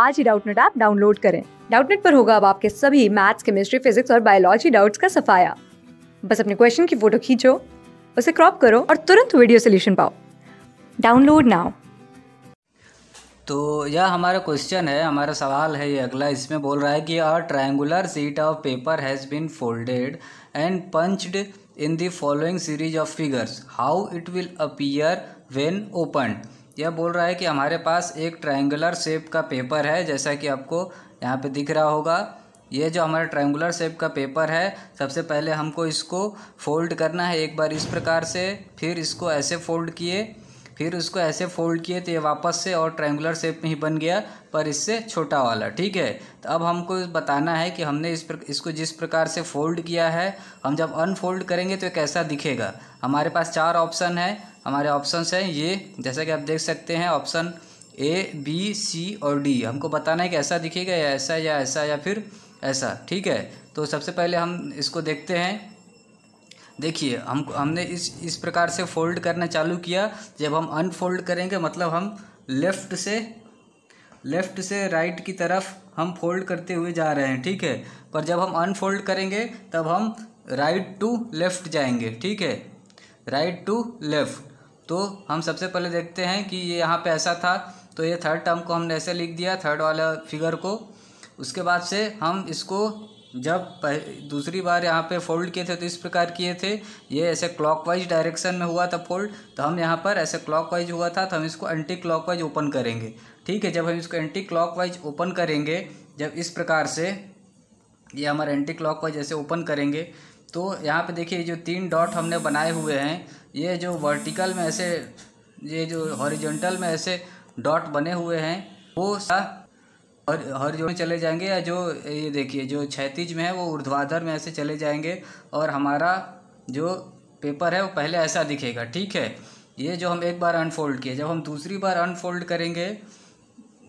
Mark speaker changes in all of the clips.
Speaker 1: आज ही Doubtnut app download करें डाउटनेट पर होगा अब आपके सभी मैथ्स केमिस्ट्री फिजिक्स और बायोलॉजी डाउट्स का सफाया बस अपने क्वेश्चन की फोटो खींचो उसे क्रॉप करो और तुरंत वीडियो सोल्यूशन पाओ डाउनलोड नाउ
Speaker 2: तो यह हमारा क्वेश्चन है हमारा सवाल है ये अगला इसमें बोल रहा है कि are triangular sheet of paper has been folded and punched in the following series of figures how it will appear when open यह बोल रहा है कि हमारे पास एक ट्रायंगुलर शेप का पेपर है जैसा कि आपको यहाँ पे दिख रहा होगा ये जो हमारा ट्रायंगुलर शेप का पेपर है सबसे पहले हमको इसको फोल्ड करना है एक बार इस प्रकार से फिर इसको ऐसे फोल्ड किए फिर उसको ऐसे फोल्ड किए तो ये वापस से और ट्रायंगुलर शेप में ही बन गया पर इससे छोटा वाला ठीक है तो अब हमको बताना है कि हमने इस इसको जिस प्रकार से फोल्ड किया है हम जब अनफोल्ड करेंगे तो कैसा दिखेगा हमारे पास चार ऑप्शन है हमारे ऑप्शन हैं ये जैसा कि आप देख सकते हैं ऑप्शन ए बी सी और डी हमको बताना है कि ऐसा दिखेगा या ऐसा या ऐसा या फिर ऐसा ठीक है तो सबसे पहले हम इसको देखते हैं देखिए हम हमने इस इस प्रकार से फोल्ड करना चालू किया जब हम अनफोल्ड करेंगे मतलब हम लेफ़्ट से लेफ़्ट से राइट की तरफ हम फोल्ड करते हुए जा रहे हैं ठीक है पर जब हम अनफोल्ड करेंगे तब हम राइट टू लेफ़्ट जाएंगे ठीक है राइट टू लेफ़्ट तो हम सबसे पहले देखते हैं कि ये यहाँ पे ऐसा था तो ये थर्ड टर्म को हमने ऐसे लिख दिया थर्ड वाला फिगर को उसके बाद से हम इसको जब दूसरी बार यहाँ पे फोल्ड किए थे तो इस प्रकार किए थे ये ऐसे क्लॉकवाइज डायरेक्शन में हुआ था फोल्ड तो हम यहाँ पर ऐसे क्लॉकवाइज हुआ था तो हम इसको एंटी क्लॉकवाइज ओपन करेंगे ठीक है जब हम इसको एंटी क्लॉकवाइज ओपन करेंगे जब इस प्रकार से ये हमारा एंटी क्लॉकवाइज ऐसे ओपन करेंगे तो यहाँ पे देखिए जो तीन डॉट हमने बनाए हुए हैं ये जो वर्टिकल में ऐसे ये जो हॉरिजेंटल में ऐसे डॉट बने हुए हैं वो हर जो चले जाएंगे या जो ये देखिए जो क्षैतिज में है वो ऊर्ध्वाधर में ऐसे चले जाएंगे और हमारा जो पेपर है वो पहले ऐसा दिखेगा ठीक है ये जो हम एक बार अनफोल्ड किए जब हम दूसरी बार अनफोल्ड करेंगे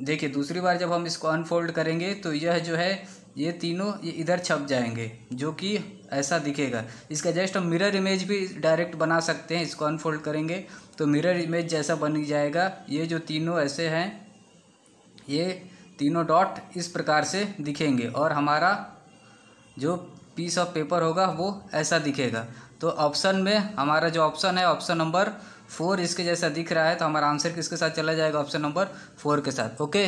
Speaker 2: देखिए दूसरी बार जब हम इसको अनफोल्ड करेंगे तो यह जो है ये तीनों ये इधर छप जाएंगे जो कि ऐसा दिखेगा इसका जस्ट हम मिरर इमेज भी डायरेक्ट बना सकते हैं इसको अनफोल्ड करेंगे तो मिरर इमेज जैसा बन जाएगा ये जो तीनों ऐसे हैं ये तीनों डॉट इस प्रकार से दिखेंगे और हमारा जो पीस ऑफ पेपर होगा वो ऐसा दिखेगा तो ऑप्शन में हमारा जो ऑप्शन है ऑप्शन नंबर फोर इसके जैसा दिख रहा है तो हमारा आंसर किसके साथ चला जाएगा ऑप्शन नंबर फोर के साथ ओके